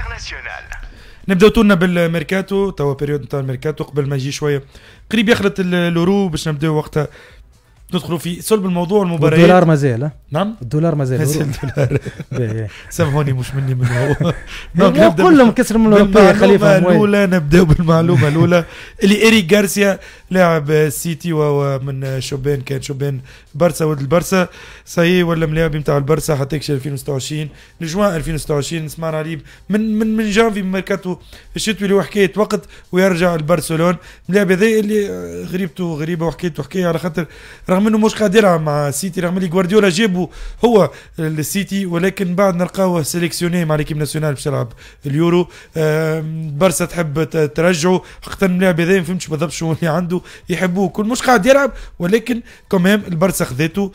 انترناسيونال نبداو تونا بالميركاتو توا بيريود نتاع الميركاتو قبل ما يجي شويه قريب يخلط اللورو باش نبداو وقتها ندخلوا في صلب الموضوع المباريات الدولار مازال نعم الدولار مازال مازال سامحوني مش مني من هو نعم، كلهم كسر من خليفه الاولى نبداو بالمعلومه الاولى اللي اريك غارسيا لاعب السيتي ومن شوبين كان شوبين برسا ولد البرسا سي ولا ملاعب نتاع البرسا حتى 2026 لجوان 2026 سمعنا عليه من من من جانفي ميركاتو الشتوي اللي هو حكايه وقت ويرجع لبرشلونه ملاعب هذا اللي غريبته غريبه وحكايته حكايه على خاطر رغم انه مش قادر يلعب مع السيتي رغم اللي جوارديولا جابه هو السيتي ولكن بعد نلقاوه سيليكسيوني مع ليكيب ناسيونال باش يلعب اليورو برسا تحب ترجعه حقا الملاعب هذا ما فهمتش بالضبط شنو اللي عنده عنده يحبوه كل مش قاعد يلعب ولكن كمام البرسا خذته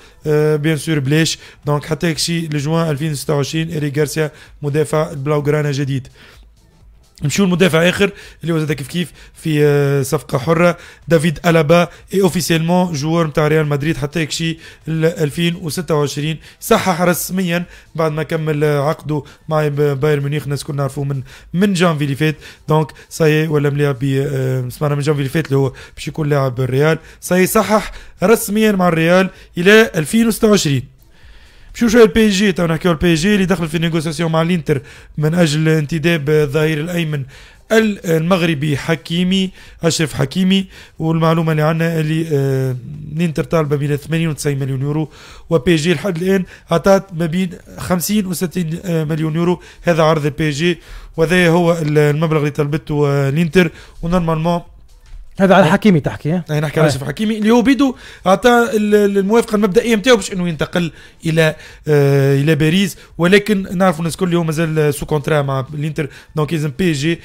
بيان سور بلاش دونك حتى هيك شيء لجوان 2026 اري غارسيا مدافع جرانا جديد نمشيو المدافع اخر اللي هو زاد كيف كيف في آه، صفقه حره دافيد الابا اي اوفيسيلمون جوار نتاع ريال مدريد حتى يكشي 2026 صحح رسميا بعد ما كمل آه، عقده مع بايرن ميونخ الناس كنا نعرفوه من من جانفي اللي فات دونك ساي ولا ملاعب آه، سمعنا من جانفي اللي فات اللي هو باش يكون لاعب الريال ساي صحح رسميا مع الريال الى 2026 مشو شويه البي جي تو نحكيو البي جي اللي دخل في نيغوسياسيون مع الانتر من اجل انتداب الظهير الايمن المغربي حكيمي اشرف حكيمي والمعلومه اللي عندنا اللي آه الانتر طالبه بين 80 و 90 مليون يورو وبي جي لحد الان عطات ما بين 50 و 60 مليون يورو هذا عرض البي جي وهذا هو المبلغ اللي طلبته آه، الانتر ونورمالمون هذا على حكيمي تحكي اي نحكي على يوسف حكيمي اللي هو بيدو اعطى الموافقه المبدئيه نتاعو باش انه ينتقل الى آه الى باريس ولكن نعرف الناس الكل هو مازال سو كونترا مع الانتر دونك لازم بي جي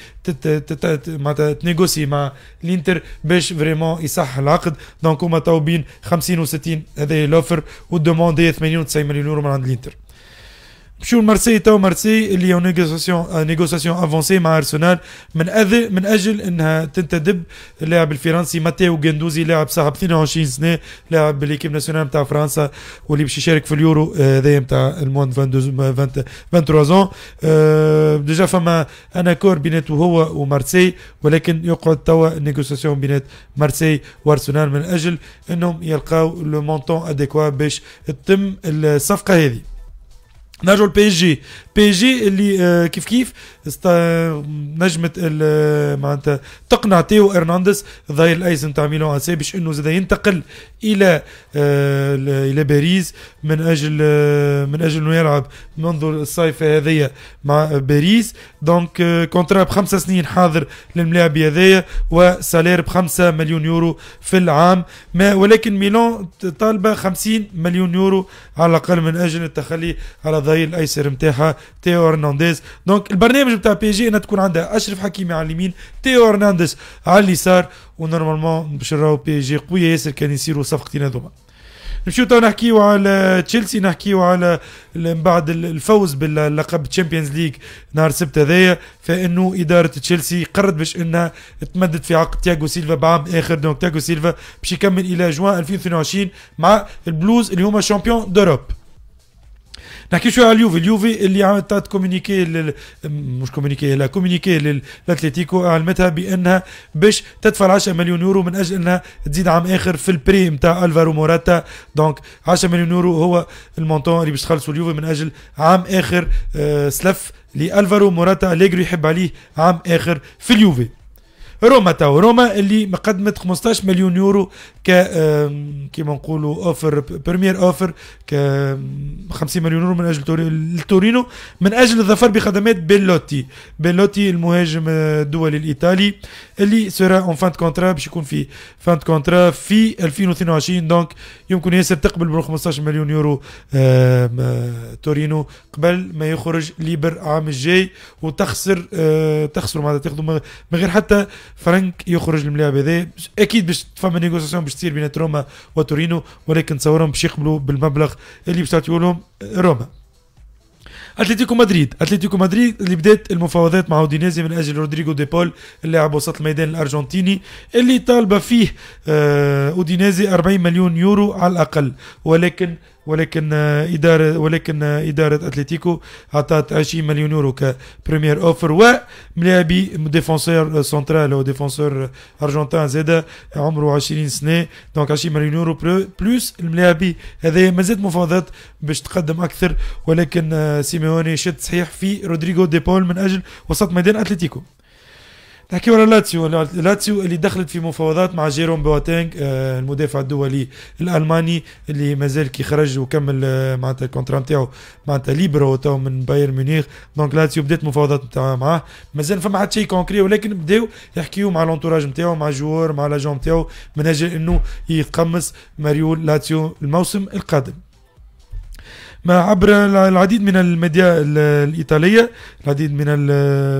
معناتها تنيغوسي مع الانتر باش فريمون يصح العقد دونك هما تو بين 50 و 60 هذا لوفر ودوموندي 80 و 90 مليون يورو من عند الانتر مشو لمارسي تو مارسي اللي هو نيغوسياسيون آه، نيغوسياسيون افونسي مع ارسنال من أذ من اجل انها تنتدب اللاعب الفرنسي ماتيو غندوزي لاعب صاحب 22 سنه لاعب ليكيب ناسيونال نتاع فرنسا واللي باش يشارك في اليورو آه، هذايا نتاع الموند 23 زون ديجا فما انا كور بيناتو هو ومارسي ولكن يقعد توا نيغوسياسيون بينات مارسي وارسنال من اجل انهم يلقاو لو مونتون اديكوا باش تتم الصفقه هذه نرجعوا البي اس جي بي اس جي اللي آه، كيف كيف آه، نجمت آه، معناتها تقنع تيو ارنانديز ظهير الايس نتاع ميلون اسي باش انه زاد ينتقل الى الى باريس من اجل من اجل انه يلعب منذ الصيف هذايا مع باريس دونك كونترا بخمس سنين حاضر للملاعب هذايا وسالير بخمسة مليون يورو في العام ما ولكن ميلون طالبه 50 مليون يورو على الاقل من اجل التخلي على هذايا الايسر نتاعها تيو هرنانديز دونك البرنامج نتاع بي جي انها تكون عندها اشرف حكيمي على اليمين تيو هرنانديز على اليسار ونورمالمون باش نراو بي جي قويه ياسر كان يصيروا صفقتين هذوما نمشيو تو نحكيو على تشيلسي نحكيو على من بعد الفوز باللقب تشامبيونز ليج نهار السبت هذايا فانه اداره تشيلسي قررت باش انها تمدد في عقد تياغو سيلفا بعام اخر دونك تياغو سيلفا باش يكمل الى جوان 2022 مع البلوز اللي هما شامبيون دوروب نحكي شويه على اليوفي اليوفي اللي عملت كومونيكي لل... مش كومونيكي لا كومونيكي للاتليتيكو علمتها بانها باش تدفع 10 مليون يورو من اجل انها تزيد عام اخر في البري نتاع الفارو موراتا دونك 10 مليون يورو هو المونتون اللي باش تخلصوا اليوفي من اجل عام اخر آه سلف لالفارو موراتا اللي يحب عليه عام اخر في اليوفي روما تو روما اللي قدمت 15 مليون يورو ك كيما نقولوا اوفر بريمير اوفر ك 50 مليون يورو من اجل تورينو من اجل الظفر بخدمات بيلوتي بيلوتي المهاجم آه، الدولي الايطالي اللي سورا اون فان كونترا باش يكون في فان كونترا في 2022 دونك يمكن ياسر تقبل ب 15 مليون يورو آه، تورينو قبل ما يخرج ليبر عام الجاي وتخسر آه، تخسر معناتها تاخذوا من غير حتى فرانك يخرج الملاعب هذا اكيد باش فما نيغوسياسيون باش تصير بين روما وتورينو ولكن نتصورهم باش يقبلوا بالمبلغ اللي باش تعطيه لهم آه، روما اتلتيكو مدريد اتلتيكو مدريد اللي بدات المفاوضات مع اودينيزي من اجل رودريغو دي بول اللاعب وسط الميدان الارجنتيني اللي طالبه فيه آه، اودينيزي 40 مليون يورو على الاقل ولكن ولكن إدارة ولكن إدارة أتلتيكو عطات 20 مليون يورو كبريمير أوفر وملاعبي ديفونسور سنترال أو ديفونسور أرجنتان زاد عمره 20 سنة دونك 20 مليون يورو بلوس الملاعبي هذا مازالت مفاوضات باش تقدم أكثر ولكن سيميوني شد صحيح في رودريغو ديبول من أجل وسط ميدان أتلتيكو نحكيو على لاتسيو لاتسيو اللي دخلت في مفاوضات مع جيروم بواتينغ آه، المدافع الدولي الالماني اللي مازال كي خرج وكمل آه، معناتها الكونترا نتاعو معناتها ليبرو تو من بايرن ميونخ دونك لاتسيو بدات مفاوضات نتاعها معاه مازال فما حتى شيء كونكري ولكن بداو يحكيو مع لونتوراج نتاعو مع جوار مع لاجون نتاعو من اجل انه يقمص ماريول لاتسيو الموسم القادم ما عبر العديد من الميديا الإيطالية العديد من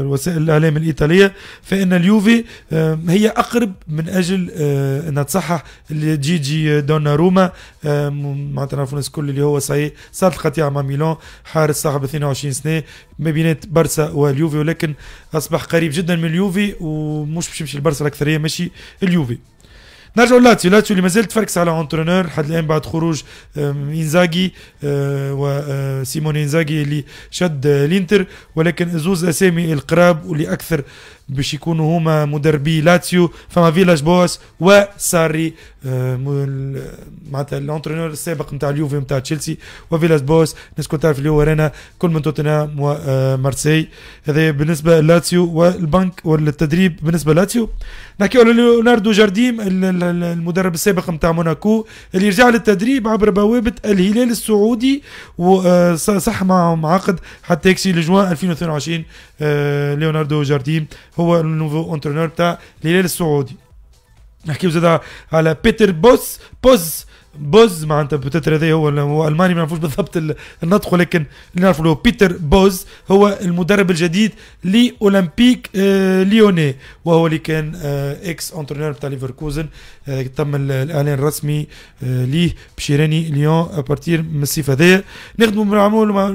وسائل الإعلام الإيطالية فإن اليوفي آه، هي أقرب من أجل آه، أنها تصحح جيجي روما آه، معناتها نعرفوا الناس الكل اللي هو صحيح صارت القطيعة مع ميلون حارس صاحب 22 سنة ما بينات برسا واليوفي ولكن أصبح قريب جدا من اليوفي ومش باش يمشي البرسا الأكثرية ماشي اليوفي نرجع لاتسيو لاتسيو اللي مازال تفركس على اونترونور لحد الان بعد خروج انزاجي آه، وسيمون آه، انزاجي اللي شد الانتر ولكن زوز اسامي القراب واللي اكثر باش يكونوا هما مدربي لاتسيو فما فيلاج بوس وساري آه، معناتها الانترينور السابق نتاع اليوفي نتاع تشيلسي وفيلاج بوس الناس كنت تعرف اللي هو رينا كل من توتنهام ومارسي آه، هذا بالنسبه لاتسيو والبنك والتدريب بالنسبه لاتسيو نحكيو على ليوناردو جارديم المدرب السابق نتاع موناكو اللي رجع للتدريب عبر بوابه الهلال السعودي وصح آه، معهم عقد حتى يكسي لجوان 2022 ليوناردو جارديم هو النوفو اونترنور تاع الهلال السعودي نحكيو زاد على بيتر بوس بوز بوز معناتها بوتيتر هذا هو هو الماني ما نعرفوش بالضبط النطق ولكن اللي نعرفوا هو بيتر بوز هو المدرب الجديد لاولمبيك آه ليوني وهو اللي كان آه اكس انترنير بتاع ليفركوزن آه تم الاعلان الرسمي آه ليه باش يراني ليون ابارتير من الصيف هذايا نخدموا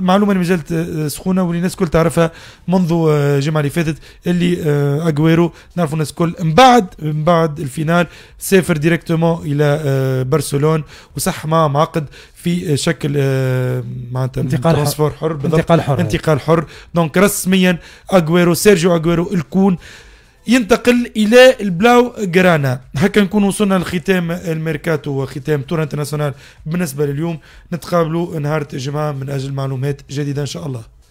معلومه اللي مازالت سخونه واللي الناس الكل تعرفها منذ آه الجمعه اللي فاتت اللي آه اجويرو نعرفوا الناس الكل من بعد من بعد الفينال سافر ديريكتومون الى آه برشلونه وصح ما معقد في شكل آه، معناتها انتقال حر, حر انتقال حر انتقال حر دونك رسميا اجويرو سيرجيو اجويرو الكون ينتقل الى البلاو جرانا هكا نكون وصلنا لختام الميركاتو وختام تور انترناسيونال بالنسبه لليوم نتقابلوا نهار الجمعه من اجل معلومات جديده ان شاء الله